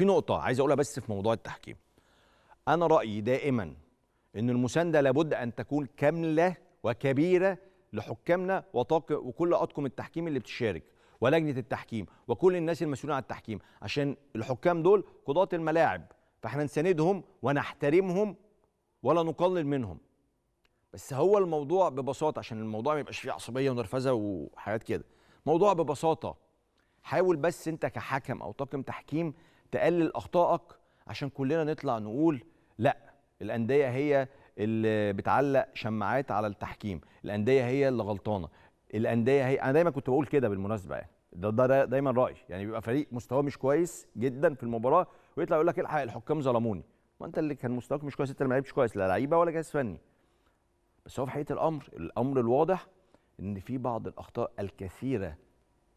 في نقطة عايز أقولها بس في موضوع التحكيم أنا رأيي دائما أن المساندة لابد أن تكون كاملة وكبيرة لحكامنا وطاقم وكل أطقم التحكيم اللي بتشارك ولجنة التحكيم وكل الناس المسؤولين عن التحكيم عشان الحكام دول قضاة الملاعب فاحنا نساندهم ونحترمهم ولا نقلل منهم بس هو الموضوع ببساطة عشان الموضوع ما يبقاش فيه عصبية ونرفزة وحاجات كده موضوع ببساطة حاول بس انت كحكم او طاقم تحكيم تقلل اخطائك عشان كلنا نطلع نقول لا الانديه هي اللي بتعلق شماعات على التحكيم الانديه هي اللي غلطانه الانديه هي انا دايما كنت بقول كده بالمناسبه يعني ده, ده دايما رايي يعني بيبقى فريق مستواه مش كويس جدا في المباراه ويطلع يقول لك الحق الحكام ظلموني ما انت اللي كان مستواك مش كويس انت اللي ما لعبتش كويس لا لعيبه ولا جهاز فني بس هو في حقيقه الامر الامر الواضح ان في بعض الاخطاء الكثيره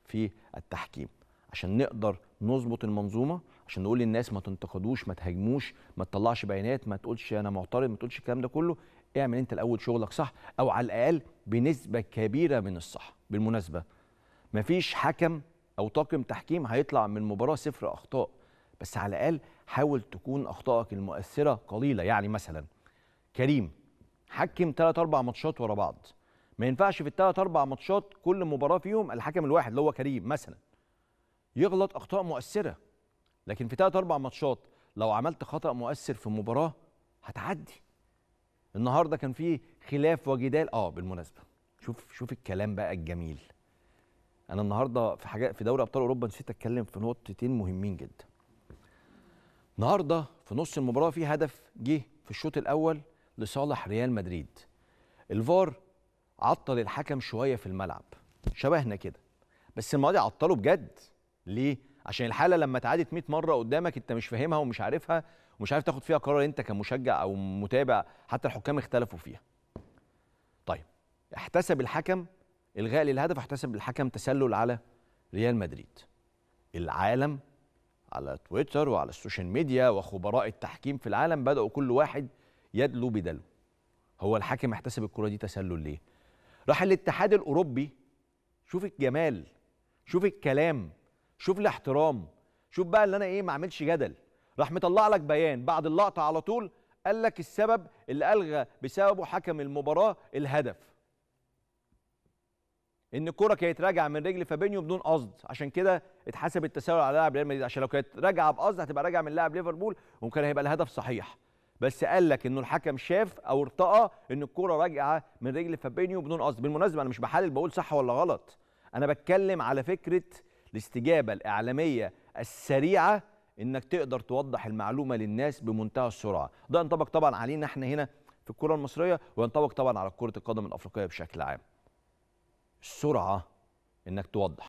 في التحكيم عشان نقدر نظبط المنظومه عشان نقول للناس ما تنتقدوش ما تهاجموش ما تطلعش بيانات ما تقولش انا معترض ما تقولش الكلام ده كله اعمل انت الاول شغلك صح او على الاقل بنسبه كبيره من الصح بالمناسبه ما فيش حكم او طاقم تحكيم هيطلع من مباراه صفر اخطاء بس على الاقل حاول تكون اخطائك المؤثره قليله يعني مثلا كريم حكم ثلاث اربع ماتشات ورا بعض ما ينفعش في الثلاث اربع ماتشات كل مباراه فيهم الحكم الواحد اللي هو كريم مثلا يغلط اخطاء مؤثره لكن في ثلاث اربع ماتشات لو عملت خطا مؤثر في مباراه هتعدي النهارده كان في خلاف وجدال اه بالمناسبه شوف شوف الكلام بقى الجميل انا النهارده في حاجات في دوري ابطال اوروبا نسيت اتكلم في نقطتين مهمين جدا النهارده في نص المباراه في هدف جه في الشوط الاول لصالح ريال مدريد الفار عطل الحكم شويه في الملعب شبهنا كده بس المره دي عطله بجد ليه؟ عشان الحاله لما اتعادت 100 مره قدامك انت مش فاهمها ومش عارفها ومش عارف تاخد فيها قرار انت كمشجع او متابع حتى الحكام اختلفوا فيها. طيب احتسب الحكم الغاء للهدف احتسب الحكم تسلل على ريال مدريد. العالم على تويتر وعلى السوشيال ميديا وخبراء التحكيم في العالم بدأوا كل واحد يدلو بدلو. هو الحكم احتسب الكره دي تسلل ليه؟ راح الاتحاد الاوروبي شوف الجمال شوف الكلام شوف الاحترام شوف بقى اللي انا ايه ما اعملش جدل راح مطلع لك بيان بعد اللقطه على طول قال لك السبب اللي الغى بسببه حكم المباراه الهدف ان الكره كانت راجعه من رجل فابينيو بدون قصد عشان كده اتحسب التساؤل على لاعب ريال مدريد عشان لو كانت راجعه بقصد هتبقى راجعه من لاعب ليفربول وكان هيبقى الهدف صحيح بس قال لك انه الحكم شاف او ارتقى ان الكره راجعه من رجل فابينيو بدون قصد بالمناسبه انا مش بحلل بقول صح ولا غلط انا بتكلم على فكره الاستجابه الاعلاميه السريعه انك تقدر توضح المعلومه للناس بمنتهى السرعه ده ينطبق طبعا علينا احنا هنا في الكره المصريه وينطبق طبعا على كره القدم الافريقيه بشكل عام السرعه انك توضح